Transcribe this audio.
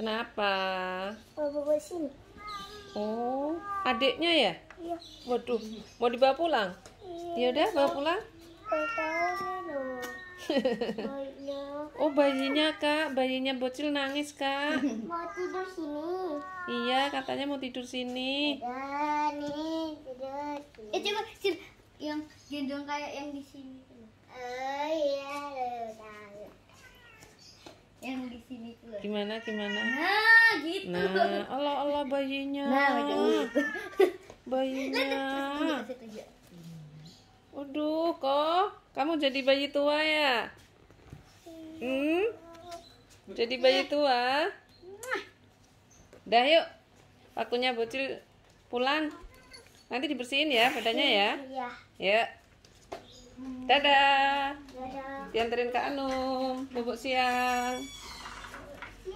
Kenapa? Bawa sini. Oh, adiknya ya? Iya. Waduh, mau dibawa pulang? Iya. Ya udah, bawa pulang. oh bayinya kak, bayinya bocil nangis kak. Mau tidur sini. Iya katanya mau tidur sini. Tidur nih tidur. Eh coba sih, yang gendong kayak yang di sini. Oh iya. gimana gimana nah gitu nah Allah Allah bayinya nah gitu. bayinya aduh kok kamu jadi bayi tua ya? Hmm? Jadi bayi tua? Dah yuk, waktunya bocil pulang. Nanti dibersihin ya badannya ya. Iya. ya Dadah. Dadah. Dianterin ke Anum, bubuk siang.